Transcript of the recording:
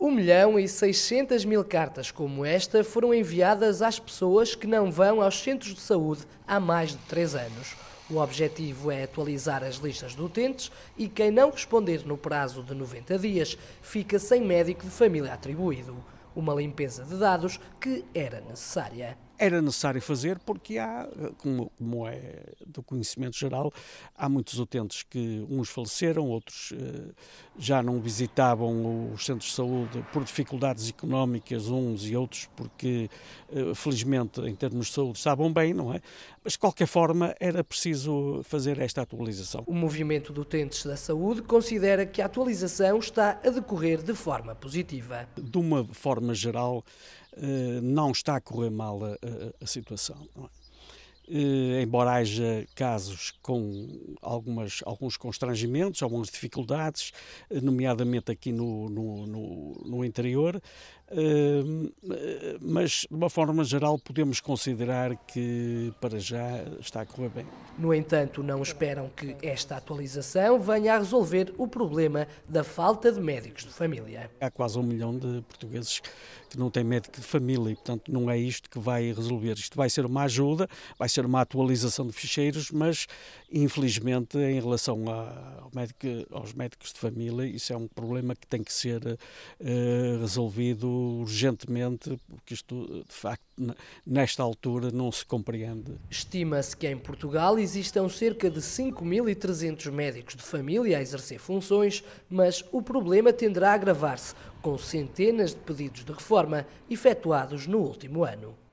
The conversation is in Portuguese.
1 milhão e 600 mil cartas como esta foram enviadas às pessoas que não vão aos centros de saúde há mais de três anos. O objetivo é atualizar as listas de utentes e quem não responder no prazo de 90 dias fica sem médico de família atribuído. Uma limpeza de dados que era necessária era necessário fazer porque há, como, como é do conhecimento geral, há muitos utentes que uns faleceram, outros eh, já não visitavam os centros de saúde por dificuldades económicas, uns e outros porque, eh, felizmente, em termos de saúde estavam bem, não é? Mas, de qualquer forma, era preciso fazer esta atualização. O Movimento de Utentes da Saúde considera que a atualização está a decorrer de forma positiva. De uma forma geral, eh, não está a correr mal a, a, situação. Uh, embora haja casos com algumas, alguns constrangimentos, algumas dificuldades, eh, nomeadamente aqui no, no, no, no interior, eh, mas de uma forma geral podemos considerar que para já está a correr bem. No entanto, não esperam que esta atualização venha a resolver o problema da falta de médicos de família. Há quase um milhão de portugueses que não têm médico de família e, portanto, não é isto que vai resolver. Isto vai ser uma ajuda, vai ser uma atualização de ficheiros, mas infelizmente em relação ao médico, aos médicos de família, isso é um problema que tem que ser uh, resolvido urgentemente, porque isto, de facto, nesta altura não se compreende. Estima-se que em Portugal existam cerca de 5.300 médicos de família a exercer funções, mas o problema tenderá a agravar-se, com centenas de pedidos de reforma efetuados no último ano.